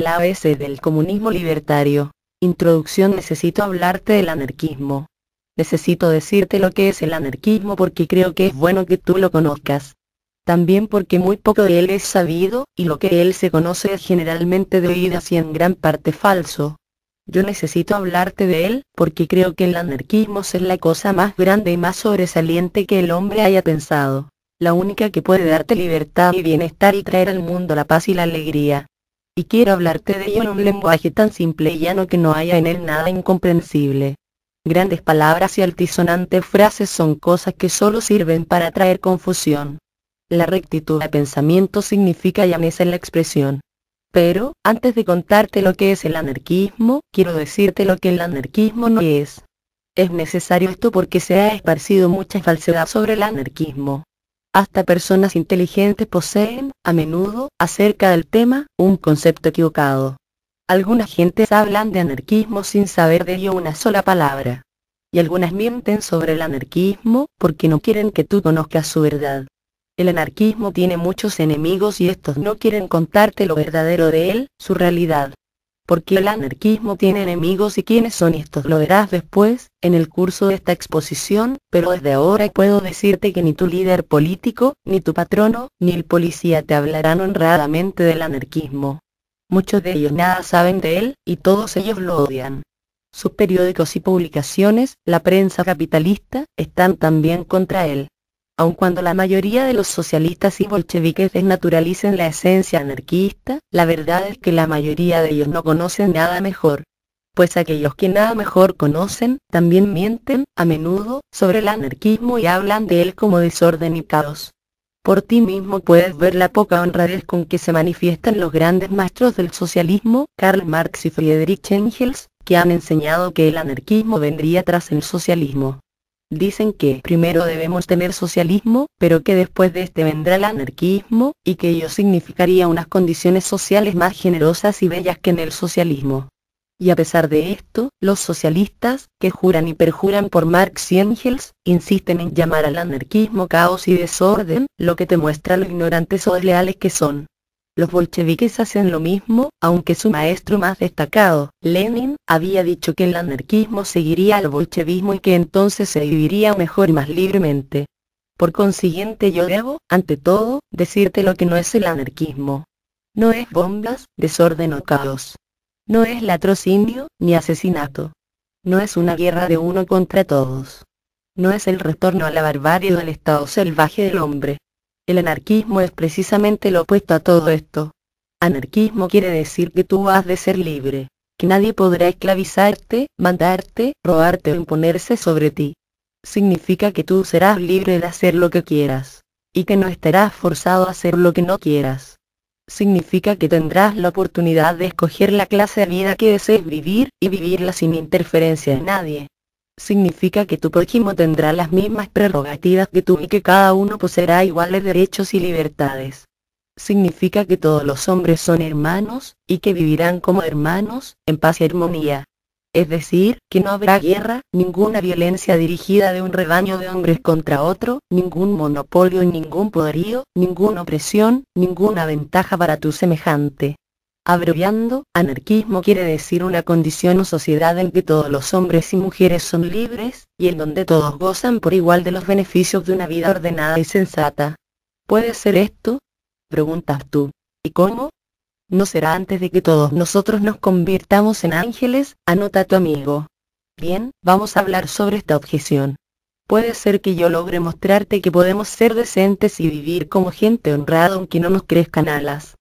El A.S. del comunismo libertario. Introducción Necesito hablarte del anarquismo. Necesito decirte lo que es el anarquismo porque creo que es bueno que tú lo conozcas. También porque muy poco de él es sabido, y lo que él se conoce es generalmente de oídas y en gran parte falso. Yo necesito hablarte de él, porque creo que el anarquismo es la cosa más grande y más sobresaliente que el hombre haya pensado. La única que puede darte libertad y bienestar y traer al mundo la paz y la alegría y quiero hablarte de ello en un lenguaje tan simple y llano que no haya en él nada incomprensible. Grandes palabras y altisonantes frases son cosas que solo sirven para traer confusión. La rectitud de pensamiento significa llaneza en la expresión. Pero, antes de contarte lo que es el anarquismo, quiero decirte lo que el anarquismo no es. Es necesario esto porque se ha esparcido mucha falsedad sobre el anarquismo. Hasta personas inteligentes poseen, a menudo, acerca del tema, un concepto equivocado. Algunas gentes hablan de anarquismo sin saber de ello una sola palabra. Y algunas mienten sobre el anarquismo porque no quieren que tú conozcas su verdad. El anarquismo tiene muchos enemigos y estos no quieren contarte lo verdadero de él, su realidad porque el anarquismo tiene enemigos y quiénes son estos lo verás después, en el curso de esta exposición, pero desde ahora puedo decirte que ni tu líder político, ni tu patrono, ni el policía te hablarán honradamente del anarquismo. Muchos de ellos nada saben de él, y todos ellos lo odian. Sus periódicos y publicaciones, la prensa capitalista, están también contra él aun cuando la mayoría de los socialistas y bolcheviques desnaturalicen la esencia anarquista, la verdad es que la mayoría de ellos no conocen nada mejor. Pues aquellos que nada mejor conocen, también mienten, a menudo, sobre el anarquismo y hablan de él como desorden y caos. Por ti mismo puedes ver la poca honradez con que se manifiestan los grandes maestros del socialismo, Karl Marx y Friedrich Engels, que han enseñado que el anarquismo vendría tras el socialismo. Dicen que primero debemos tener socialismo, pero que después de este vendrá el anarquismo, y que ello significaría unas condiciones sociales más generosas y bellas que en el socialismo. Y a pesar de esto, los socialistas, que juran y perjuran por Marx y Engels, insisten en llamar al anarquismo caos y desorden, lo que te muestra lo ignorantes o desleales que son. Los bolcheviques hacen lo mismo, aunque su maestro más destacado, Lenin, había dicho que el anarquismo seguiría al bolchevismo y que entonces se viviría mejor y más libremente. Por consiguiente yo debo, ante todo, decirte lo que no es el anarquismo. No es bombas, desorden o caos. No es latrocinio, ni asesinato. No es una guerra de uno contra todos. No es el retorno a la barbarie o al estado salvaje del hombre. El anarquismo es precisamente lo opuesto a todo esto. Anarquismo quiere decir que tú has de ser libre, que nadie podrá esclavizarte, mandarte, robarte o imponerse sobre ti. Significa que tú serás libre de hacer lo que quieras, y que no estarás forzado a hacer lo que no quieras. Significa que tendrás la oportunidad de escoger la clase de vida que desees vivir, y vivirla sin interferencia de nadie significa que tu prójimo tendrá las mismas prerrogativas que tú y que cada uno poseerá iguales derechos y libertades. Significa que todos los hombres son hermanos, y que vivirán como hermanos, en paz y armonía. Es decir, que no habrá guerra, ninguna violencia dirigida de un rebaño de hombres contra otro, ningún monopolio, y ningún poderío, ninguna opresión, ninguna ventaja para tu semejante. Abreviando, anarquismo quiere decir una condición o sociedad en que todos los hombres y mujeres son libres, y en donde todos gozan por igual de los beneficios de una vida ordenada y sensata. ¿Puede ser esto? Preguntas tú. ¿Y cómo? No será antes de que todos nosotros nos convirtamos en ángeles, anota tu amigo. Bien, vamos a hablar sobre esta objeción. Puede ser que yo logre mostrarte que podemos ser decentes y vivir como gente honrada aunque no nos crezcan alas.